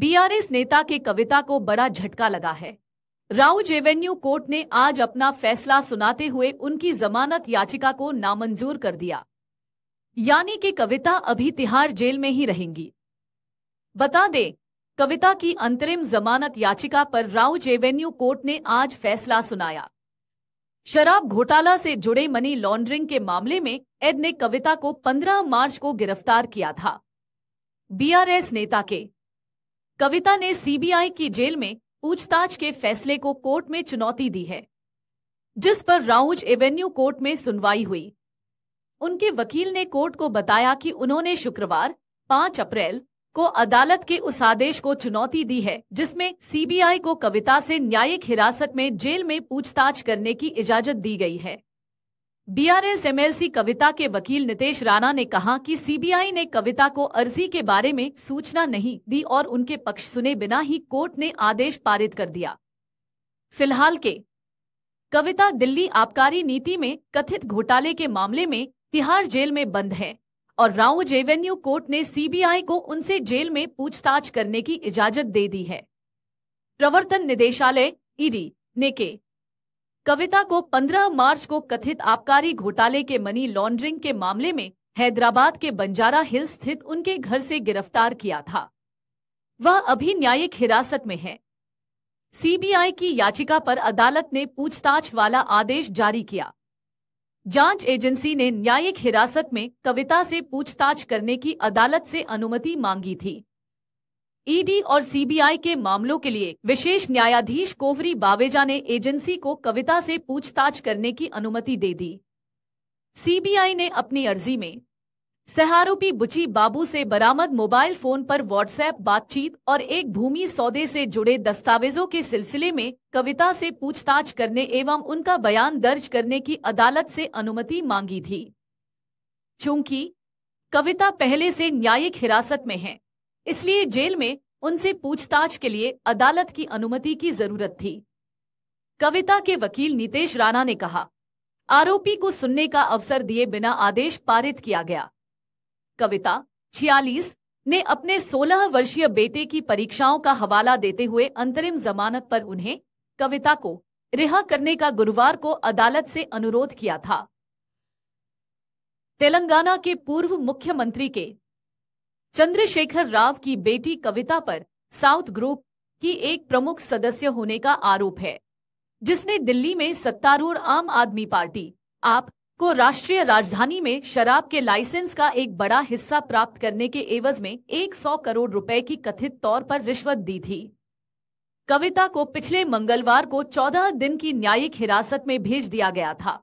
BRS नेता के कविता को बड़ा झटका लगा है राउज एवेन्यू कोर्ट ने आज अपना फैसला सुनाते हुए उनकी जमानत याचिका को नामंजूर कर दिया यानी कि कविता अभी तिहाड़ जेल में ही रहेंगी बता दें कविता की अंतरिम जमानत याचिका पर राउ जेवेन्यू कोर्ट ने आज फैसला सुनाया शराब घोटाला से जुड़े मनी लॉन्ड्रिंग के मामले में एड ने कविता को 15 मार्च को गिरफ्तार किया था बीआरएस नेता के कविता ने सीबीआई की जेल में पूछताछ के फैसले को कोर्ट में चुनौती दी है जिस पर राउज एवेन्यू कोर्ट में सुनवाई हुई उनके वकील ने कोर्ट को बताया कि उन्होंने शुक्रवार 5 अप्रैल को अदालत के उस आदेश को चुनौती दी है जिसमें सीबीआई को कविता से न्यायिक हिरासत में जेल में पूछताछ करने की इजाजत दी गई है बीआरएस एमएलसी कविता के वकील नितेश राणा ने कहा कि सीबीआई ने कविता को अर्जी के बारे में सूचना नहीं दी और उनके पक्ष सुने बिना ही कोर्ट ने आदेश पारित कर दिया फिलहाल के कविता दिल्ली आबकारी नीति में कथित घोटाले के मामले में तिहाड़ जेल में बंद है और राउ जेवेन्यू कोर्ट ने सीबीआई को उनसे जेल में पूछताछ करने की इजाजत दे दी है प्रवर्तन निदेशालय ईडी ने के कविता को 15 मार्च को कथित आबकारी घोटाले के मनी लॉन्ड्रिंग के मामले में हैदराबाद के बंजारा हिल स्थित उनके घर से गिरफ्तार किया था वह अभी न्यायिक हिरासत में है सीबीआई की याचिका पर अदालत ने पूछताछ वाला आदेश जारी किया जांच एजेंसी ने न्यायिक हिरासत में कविता से पूछताछ करने की अदालत से अनुमति मांगी थी ईडी और सीबीआई के मामलों के लिए विशेष न्यायाधीश कोवरी बावेजा ने एजेंसी को कविता से पूछताछ करने की अनुमति दे दी सीबीआई ने अपनी अर्जी में सहारोपी बुची बाबू से बरामद मोबाइल फोन पर व्हाट्सएप बातचीत और एक भूमि सौदे से जुड़े दस्तावेजों के सिलसिले में कविता से पूछताछ करने एवं उनका बयान दर्ज करने की अदालत से अनुमति मांगी थी चूंकि कविता पहले से न्यायिक हिरासत में है इसलिए जेल में उनसे पूछताछ के लिए अदालत की अनुमति की जरूरत थी कविता के वकील नितेश राणा ने कहा आरोपी को सुनने का अवसर दिए बिना आदेश पारित किया गया कविता छियालीस ने अपने 16 वर्षीय बेटे की परीक्षाओं का हवाला देते हुए अंतरिम जमानत पर उन्हें कविता को रिहा करने का गुरुवार को अदालत से अनुरोध किया था तेलंगाना के पूर्व मुख्यमंत्री के चंद्रशेखर राव की बेटी कविता पर साउथ ग्रुप की एक प्रमुख सदस्य होने का आरोप है जिसने दिल्ली में सत्तारूढ़ आम आदमी पार्टी आप को राष्ट्रीय राजधानी में शराब के लाइसेंस का एक बड़ा हिस्सा प्राप्त करने के एवज में 100 करोड़ रुपए की कथित तौर पर रिश्वत दी थी कविता को पिछले मंगलवार को 14 दिन की न्यायिक हिरासत में भेज दिया गया था